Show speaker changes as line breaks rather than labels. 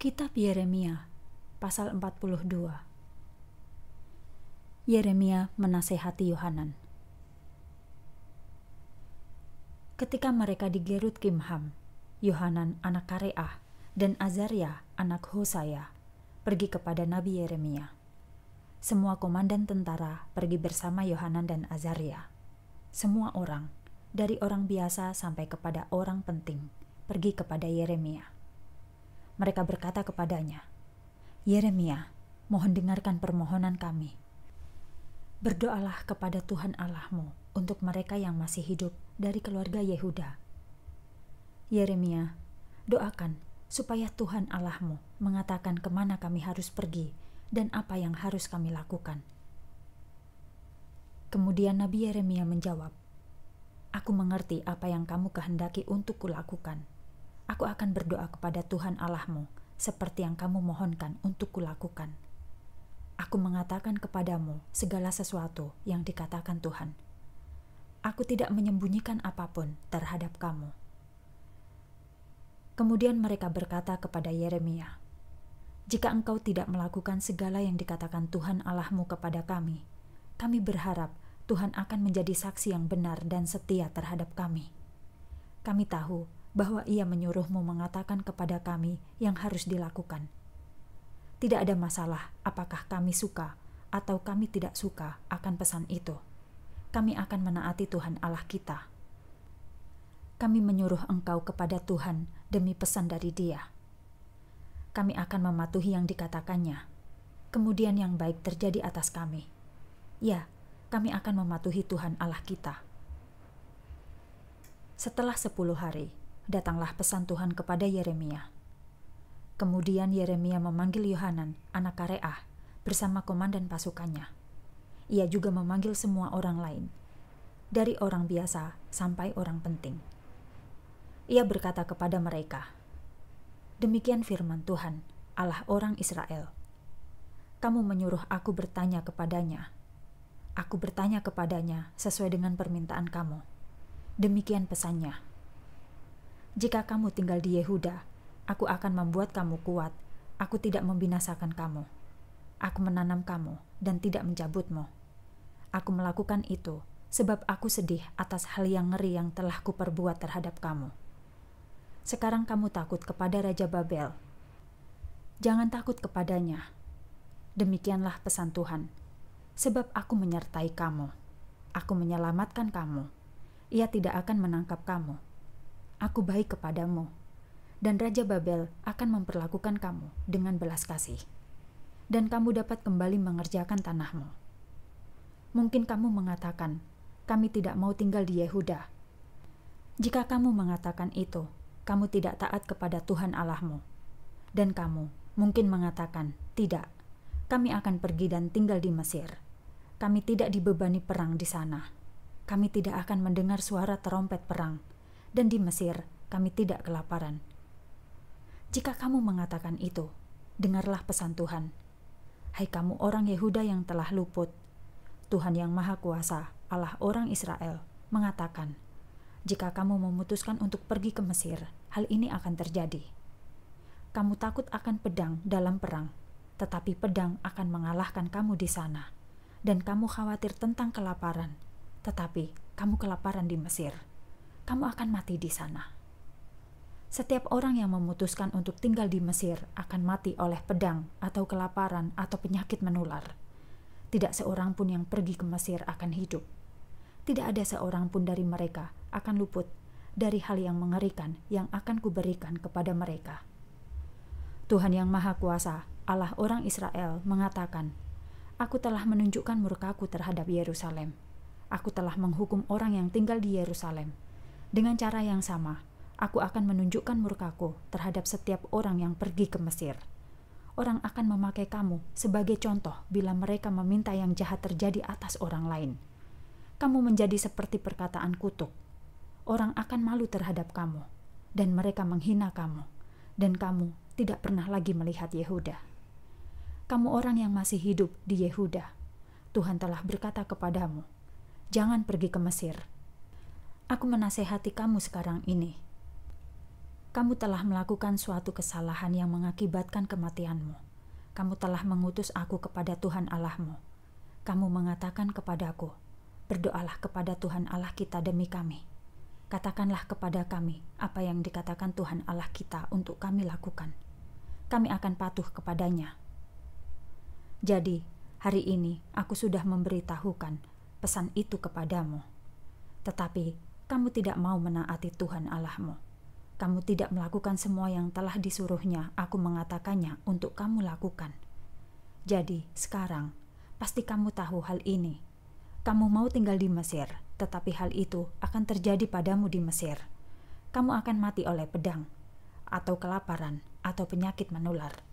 Kitab Yeremia pasal 42 Yeremia menasehati Yohanan Ketika mereka digerut Kimham, Yohanan anak Kareah dan Azaria anak Hosaya pergi kepada Nabi Yeremia. Semua komandan tentara pergi bersama Yohanan dan Azaria. Semua orang, dari orang biasa sampai kepada orang penting, pergi kepada Yeremia mereka berkata kepadanya, Yeremia, mohon dengarkan permohonan kami. Berdoalah kepada Tuhan Allahmu untuk mereka yang masih hidup dari keluarga Yehuda. Yeremia, doakan supaya Tuhan Allahmu mengatakan kemana kami harus pergi dan apa yang harus kami lakukan. Kemudian Nabi Yeremia menjawab, Aku mengerti apa yang kamu kehendaki untuk kulakukan. Aku akan berdoa kepada Tuhan Allahmu, seperti yang kamu mohonkan untuk kulakukan. Aku mengatakan kepadamu segala sesuatu yang dikatakan Tuhan. Aku tidak menyembunyikan apapun terhadap kamu. Kemudian mereka berkata kepada Yeremia, "Jika engkau tidak melakukan segala yang dikatakan Tuhan Allahmu kepada kami, kami berharap Tuhan akan menjadi saksi yang benar dan setia terhadap kami. Kami tahu bahwa ia menyuruhmu mengatakan kepada kami yang harus dilakukan. Tidak ada masalah apakah kami suka atau kami tidak suka akan pesan itu. Kami akan menaati Tuhan Allah kita. Kami menyuruh engkau kepada Tuhan demi pesan dari Dia. Kami akan mematuhi yang dikatakannya. Kemudian yang baik terjadi atas kami. Ya, kami akan mematuhi Tuhan Allah kita. Setelah sepuluh hari, datanglah pesan Tuhan kepada Yeremia. Kemudian Yeremia memanggil Yohanan, anak Kareah, bersama komandan pasukannya. Ia juga memanggil semua orang lain, dari orang biasa sampai orang penting. Ia berkata kepada mereka, Demikian firman Tuhan, Allah orang Israel. Kamu menyuruh aku bertanya kepadanya. Aku bertanya kepadanya sesuai dengan permintaan kamu. Demikian pesannya. Jika kamu tinggal di Yehuda, aku akan membuat kamu kuat. Aku tidak membinasakan kamu. Aku menanam kamu dan tidak mencabutmu. Aku melakukan itu sebab aku sedih atas hal yang ngeri yang telah kuperbuat terhadap kamu. Sekarang kamu takut kepada Raja Babel. Jangan takut kepadanya. Demikianlah pesan Tuhan. Sebab aku menyertai kamu. Aku menyelamatkan kamu. Ia tidak akan menangkap kamu aku baik kepadamu, dan Raja Babel akan memperlakukan kamu dengan belas kasih, dan kamu dapat kembali mengerjakan tanahmu. Mungkin kamu mengatakan, "Kami tidak mau tinggal di Yehuda." Jika kamu mengatakan itu, kamu tidak taat kepada Tuhan Allahmu, dan kamu mungkin mengatakan, "Tidak, kami akan pergi dan tinggal di Mesir. Kami tidak dibebani perang di sana. Kami tidak akan mendengar suara terompet perang." dan di Mesir kami tidak kelaparan. Jika kamu mengatakan itu, dengarlah pesan Tuhan. Hai kamu orang Yehuda yang telah luput, Tuhan yang Maha Kuasa, Allah orang Israel, mengatakan, jika kamu memutuskan untuk pergi ke Mesir, hal ini akan terjadi. Kamu takut akan pedang dalam perang, tetapi pedang akan mengalahkan kamu di sana, dan kamu khawatir tentang kelaparan, tetapi kamu kelaparan di Mesir kamu akan mati di sana. Setiap orang yang memutuskan untuk tinggal di Mesir akan mati oleh pedang atau kelaparan atau penyakit menular. Tidak seorang pun yang pergi ke Mesir akan hidup. Tidak ada seorang pun dari mereka akan luput dari hal yang mengerikan yang akan kuberikan kepada mereka. Tuhan Yang Maha Kuasa, Allah orang Israel, mengatakan, Aku telah menunjukkan murkaku terhadap Yerusalem. Aku telah menghukum orang yang tinggal di Yerusalem, dengan cara yang sama, aku akan menunjukkan murkaku terhadap setiap orang yang pergi ke Mesir. Orang akan memakai kamu sebagai contoh bila mereka meminta yang jahat terjadi atas orang lain. Kamu menjadi seperti perkataan kutuk. Orang akan malu terhadap kamu, dan mereka menghina kamu, dan kamu tidak pernah lagi melihat Yehuda. Kamu orang yang masih hidup di Yehuda. Tuhan telah berkata kepadamu, "Jangan pergi ke Mesir." Aku menasehati kamu sekarang ini. Kamu telah melakukan suatu kesalahan yang mengakibatkan kematianmu. Kamu telah mengutus aku kepada Tuhan Allahmu. Kamu mengatakan kepadaku, "Berdoalah kepada Tuhan Allah kita demi kami." Katakanlah kepada kami apa yang dikatakan Tuhan Allah kita untuk kami lakukan. Kami akan patuh kepadanya. Jadi, hari ini aku sudah memberitahukan pesan itu kepadamu. Tetapi kamu tidak mau menaati Tuhan Allahmu. Kamu tidak melakukan semua yang telah disuruhnya, aku mengatakannya untuk kamu lakukan. Jadi, sekarang, pasti kamu tahu hal ini. Kamu mau tinggal di Mesir, tetapi hal itu akan terjadi padamu di Mesir. Kamu akan mati oleh pedang, atau kelaparan, atau penyakit menular.'